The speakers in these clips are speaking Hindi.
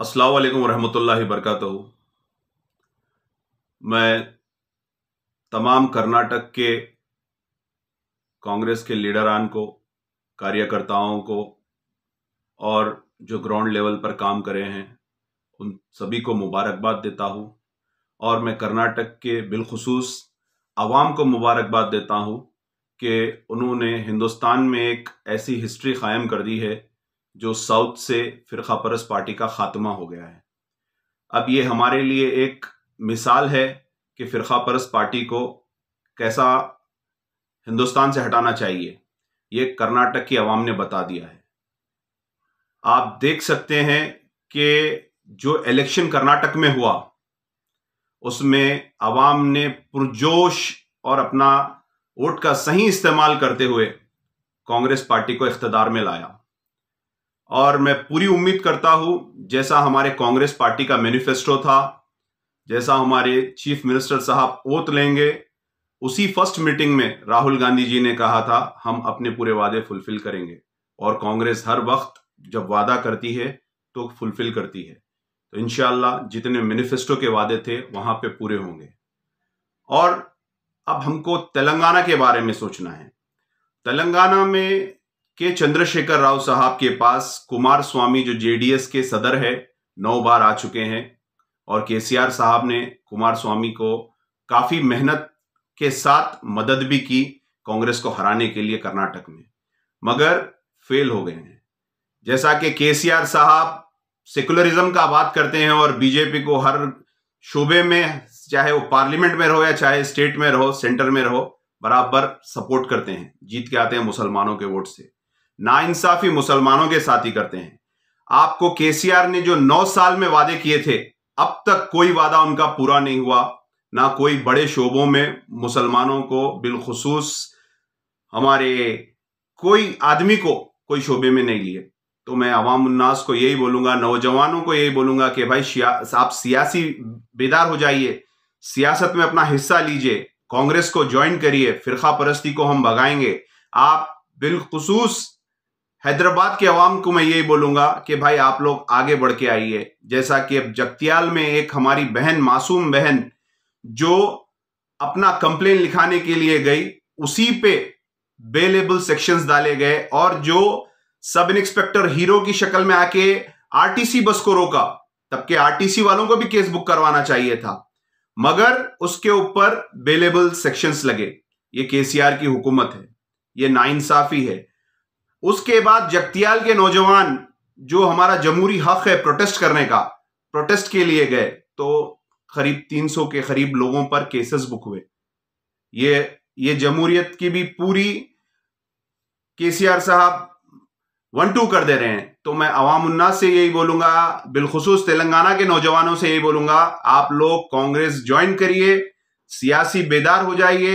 अस्सलाम वालेकुम रहमतुल्लाहि बरकातहू मैं तमाम कर्नाटक के कांग्रेस के लीडरान को कार्यकर्ताओं को और जो ग्राउंड लेवल पर काम करे हैं उन सभी को मुबारकबाद देता हूँ और मैं कर्नाटक के बिलखसूस आवाम को मुबारकबाद देता हूँ कि उन्होंने हिंदुस्तान में एक ऐसी हिस्ट्री कायम कर दी है जो साउथ से फिरका परस पार्टी का खात्मा हो गया है अब ये हमारे लिए एक मिसाल है कि फिरका परस पार्टी को कैसा हिंदुस्तान से हटाना चाहिए ये कर्नाटक की आवाम ने बता दिया है आप देख सकते हैं कि जो इलेक्शन कर्नाटक में हुआ उसमें आवाम ने पुरजोश और अपना वोट का सही इस्तेमाल करते हुए कांग्रेस पार्टी को इकतदार में लाया और मैं पूरी उम्मीद करता हूं जैसा हमारे कांग्रेस पार्टी का मैनिफेस्टो था जैसा हमारे चीफ मिनिस्टर साहब ओत लेंगे उसी फर्स्ट मीटिंग में राहुल गांधी जी ने कहा था हम अपने पूरे वादे फुलफिल करेंगे और कांग्रेस हर वक्त जब वादा करती है तो फुलफिल करती है तो इनशाला जितने मैनिफेस्टो के वादे थे वहां पे पूरे होंगे और अब हमको तेलंगाना के बारे में सोचना है तेलंगाना में के चंद्रशेखर राव साहब के पास कुमार स्वामी जो जेडीएस के सदर है नौ बार आ चुके हैं और केसीआर साहब ने कुमार स्वामी को काफी मेहनत के साथ मदद भी की कांग्रेस को हराने के लिए कर्नाटक में मगर फेल हो गए हैं जैसा कि केसीआर साहब सेकुलरिज्म का बात करते हैं और बीजेपी को हर शोबे में चाहे वो पार्लियामेंट में रहो या चाहे स्टेट में रहो सेंटर में रहो बराबर सपोर्ट करते हैं जीत के आते हैं मुसलमानों के वोट से नाइंसाफी मुसलमानों के साथ ही करते हैं आपको केसीआर ने जो नौ साल में वादे किए थे अब तक कोई वादा उनका पूरा नहीं हुआ ना कोई बड़े शोबों में मुसलमानों को बिलखसूस हमारे कोई आदमी को कोई शोबे में नहीं लिए तो मैं अवाम उन्नास को यही बोलूंगा नौजवानों को यही बोलूंगा कि भाई आप सियासी बेदार हो जाइए सियासत में अपना हिस्सा लीजिए कांग्रेस को ज्वाइन करिए फिरखा परस्ती को हम भगाएंगे आप बिलखसूस हैदराबाद के अवाम को मैं यही बोलूंगा कि भाई आप लोग आगे बढ़ के आइए जैसा कि अब जगतियाल में एक हमारी बहन मासूम बहन जो अपना कंप्लेन लिखाने के लिए गई उसी पे बेलेबल सेक्शंस डाले गए और जो सब इंस्पेक्टर हीरो की शक्ल में आके आरटीसी बस को रोका तब के आरटीसी वालों को भी केस बुक करवाना चाहिए था मगर उसके ऊपर बेलेबल सेक्शंस लगे ये केसीआर की हुकूमत है ये नाइंसाफी है उसके बाद जगतियाल के नौजवान जो हमारा जमहूरी हक है प्रोटेस्ट करने का प्रोटेस्ट के लिए गए तो करीब 300 के करीब लोगों पर केसेस बुक हुए ये ये जमहूरियत की भी पूरी केसीआर साहब वन टू कर दे रहे हैं तो मैं अवाम उन्नास से यही बोलूंगा बिलखसूस तेलंगाना के नौजवानों से यही बोलूंगा आप लोग कांग्रेस ज्वाइन करिए सियासी बेदार हो जाइए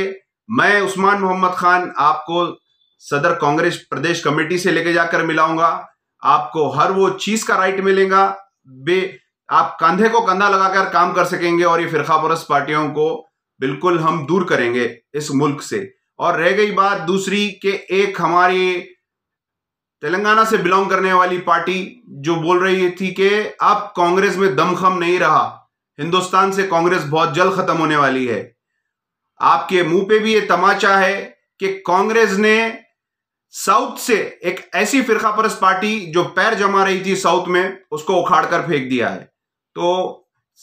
मैं उस्मान मोहम्मद खान आपको सदर कांग्रेस प्रदेश कमेटी से लेके जाकर मिलाऊंगा आपको हर वो चीज का राइट मिलेगा बे आप कंधे को कंधा लगाकर काम कर सकेंगे और ये फिरखा परस पार्टियों को बिल्कुल हम दूर करेंगे इस मुल्क से और रह गई बात दूसरी के एक हमारी तेलंगाना से बिलोंग करने वाली पार्टी जो बोल रही थी कि अब कांग्रेस में दमखम नहीं रहा हिंदुस्तान से कांग्रेस बहुत जल्द खत्म होने वाली है आपके मुंह पे भी ये तमाचा है कि कांग्रेस ने साउथ से एक ऐसी फिरका परस पार्टी जो पैर जमा रही थी साउथ में उसको उखाड़ कर फेंक दिया है तो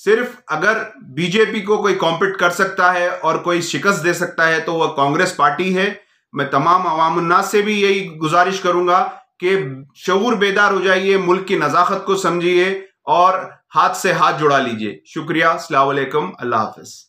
सिर्फ अगर बीजेपी को कोई कॉम्पिट कर सकता है और कोई शिकस्त दे सकता है तो वह कांग्रेस पार्टी है मैं तमाम अवाम उन्नास से भी यही गुजारिश करूंगा कि शूर बेदार हो जाइए मुल्क की नज़ाकत को समझिए और हाथ से हाथ जुड़ा लीजिए शुक्रिया अल्लाह हाफिज़